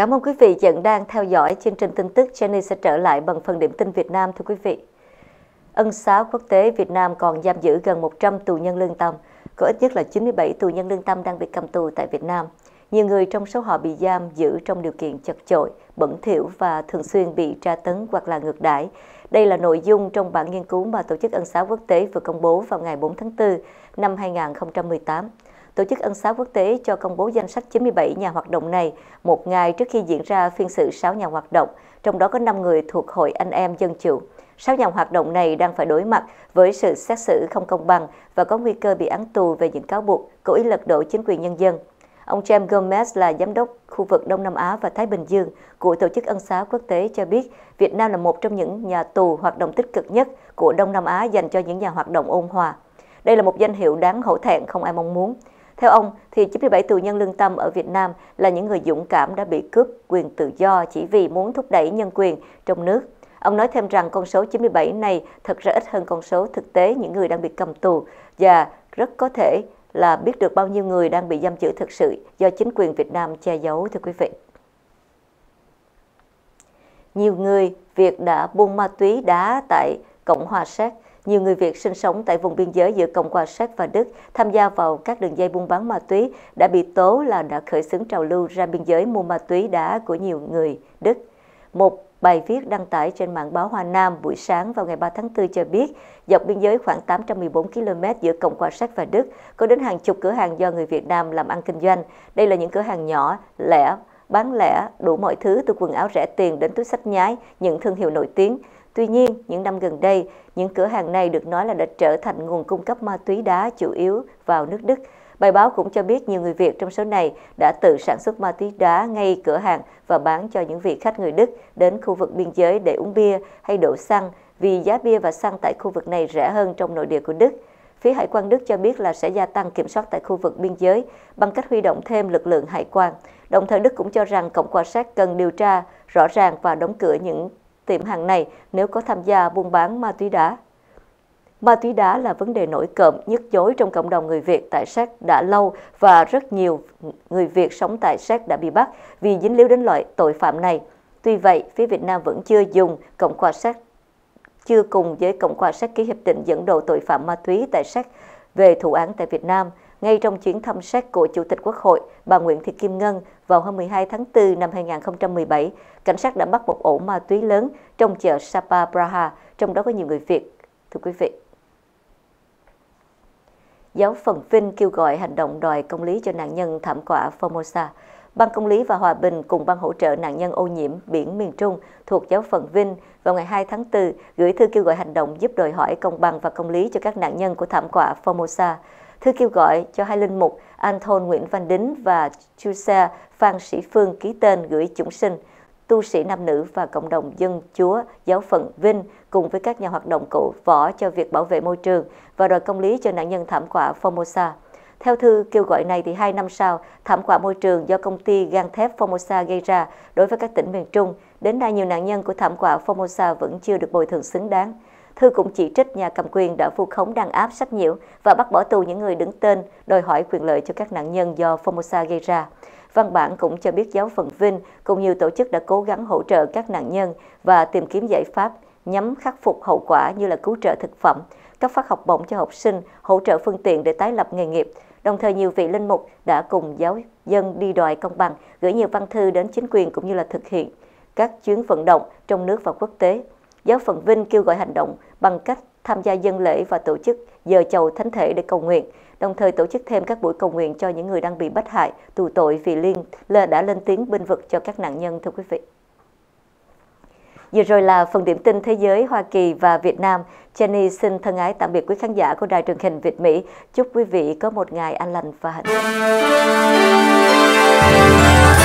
Cảm ơn quý vị vẫn đang theo dõi chương trình tin tức. Jenny sẽ trở lại bằng phần điểm tin Việt Nam thưa quý vị. Ân xá quốc tế Việt Nam còn giam giữ gần 100 tù nhân lương tâm, có ít nhất là 97 tù nhân lương tâm đang bị cầm tù tại Việt Nam. Nhiều người trong số họ bị giam giữ trong điều kiện chật chội, bẩn thỉu và thường xuyên bị tra tấn hoặc là ngược đãi. Đây là nội dung trong bản nghiên cứu mà Tổ chức Ân xá Quốc tế vừa công bố vào ngày 4 tháng 4 năm 2018. Tổ chức Ân xá Quốc tế cho công bố danh sách 97 nhà hoạt động này một ngày trước khi diễn ra phiên xử 6 nhà hoạt động, trong đó có 5 người thuộc Hội Anh em Dân Chủ. 6 nhà hoạt động này đang phải đối mặt với sự xét xử không công bằng và có nguy cơ bị án tù về những cáo buộc cố ý lật đổ chính quyền nhân dân. Ông James Gomez là giám đốc khu vực Đông Nam Á và Thái Bình Dương của Tổ chức Ân xá Quốc tế cho biết Việt Nam là một trong những nhà tù hoạt động tích cực nhất của Đông Nam Á dành cho những nhà hoạt động ôn hòa. Đây là một danh hiệu đáng hổ thẹn không ai mong muốn. Theo ông, thì 97 tù nhân lương tâm ở Việt Nam là những người dũng cảm đã bị cướp quyền tự do chỉ vì muốn thúc đẩy nhân quyền trong nước. Ông nói thêm rằng con số 97 này thật ra ít hơn con số thực tế những người đang bị cầm tù và rất có thể là biết được bao nhiêu người đang bị giam giữ thực sự do chính quyền Việt Nam che giấu thưa quý vị. Nhiều người Việt đã buôn ma túy đá tại Cộng hòa Séc nhiều người Việt sinh sống tại vùng biên giới giữa Cộng hòa Séc và Đức tham gia vào các đường dây buôn bán ma túy đã bị tố là đã khởi xướng trào lưu ra biên giới mua ma túy đá của nhiều người Đức. Một bài viết đăng tải trên mạng báo Hoa Nam buổi sáng vào ngày 3 tháng 4 cho biết, dọc biên giới khoảng 814 km giữa Cộng hòa Séc và Đức có đến hàng chục cửa hàng do người Việt Nam làm ăn kinh doanh. Đây là những cửa hàng nhỏ, lẻ, bán lẻ đủ mọi thứ từ quần áo rẻ tiền đến túi sách nhái, những thương hiệu nổi tiếng. Tuy nhiên, những năm gần đây, những cửa hàng này được nói là đã trở thành nguồn cung cấp ma túy đá chủ yếu vào nước Đức. Bài báo cũng cho biết nhiều người Việt trong số này đã tự sản xuất ma túy đá ngay cửa hàng và bán cho những vị khách người Đức đến khu vực biên giới để uống bia hay đổ xăng vì giá bia và xăng tại khu vực này rẻ hơn trong nội địa của Đức. Phía Hải quan Đức cho biết là sẽ gia tăng kiểm soát tại khu vực biên giới bằng cách huy động thêm lực lượng hải quan. Đồng thời Đức cũng cho rằng Cộng hòa sát cần điều tra rõ ràng và đóng cửa những tiệm hàng này nếu có tham gia buôn bán ma túy đá. Ma túy đá là vấn đề nổi cộm nhức nhối trong cộng đồng người Việt tại Séc đã lâu và rất nhiều người Việt sống tại Séc đã bị bắt vì dính líu đến loại tội phạm này. Tuy vậy, phía Việt Nam vẫn chưa dùng Cộng hòa Séc chưa cùng với Cộng hòa Séc ký hiệp định dẫn độ tội phạm ma túy tại Séc về thủ án tại Việt Nam ngay trong chuyến thăm sát của Chủ tịch Quốc hội bà Nguyễn Thị Kim Ngân vào hôm 12 tháng 4 năm 2017, cảnh sát đã bắt một ổ ma túy lớn trong chợ Sapa Praha, trong đó có nhiều người Việt. Thưa quý vị, Giáo phận Vinh kêu gọi hành động đòi công lý cho nạn nhân thảm họa Formosa. Ban Công lý và Hòa bình cùng Ban hỗ trợ nạn nhân ô nhiễm biển miền Trung thuộc giáo phận Vinh vào ngày 2 tháng 4 gửi thư kêu gọi hành động giúp đòi hỏi công bằng và công lý cho các nạn nhân của thảm họa Formosa thư kêu gọi cho hai linh mục Anton Nguyễn Văn Đính và Chusa Phan Sĩ Phương ký tên gửi chúng sinh, tu sĩ nam nữ và cộng đồng dân chúa giáo phận Vinh cùng với các nhà hoạt động cổ võ cho việc bảo vệ môi trường và đòi công lý cho nạn nhân thảm họa Formosa. Theo thư kêu gọi này, thì hai năm sau, thảm họa môi trường do công ty gang thép Formosa gây ra đối với các tỉnh miền Trung, đến nay nhiều nạn nhân của thảm họa Formosa vẫn chưa được bồi thường xứng đáng. Thư cũng chỉ trích nhà cầm quyền đã vu khống đàn áp sách nhiễu và bắt bỏ tù những người đứng tên đòi hỏi quyền lợi cho các nạn nhân do Formosa gây ra. Văn bản cũng cho biết giáo phận Vinh cùng nhiều tổ chức đã cố gắng hỗ trợ các nạn nhân và tìm kiếm giải pháp nhằm khắc phục hậu quả như là cứu trợ thực phẩm, cấp phát học bổng cho học sinh, hỗ trợ phương tiện để tái lập nghề nghiệp. Đồng thời nhiều vị linh mục đã cùng giáo dân đi đòi công bằng, gửi nhiều văn thư đến chính quyền cũng như là thực hiện các chuyến vận động trong nước và quốc tế giáo phận Vinh kêu gọi hành động bằng cách tham gia dân lễ và tổ chức giờ chầu thánh thể để cầu nguyện, đồng thời tổ chức thêm các buổi cầu nguyện cho những người đang bị bắt hại, tù tội vì liên là đã lên tiếng binh vực cho các nạn nhân thưa quý vị. Vừa rồi là phần điểm tin thế giới Hoa Kỳ và Việt Nam. Jenny xin thân ái tạm biệt quý khán giả của Đài truyền hình Việt Mỹ. Chúc quý vị có một ngày an lành và hạnh phúc.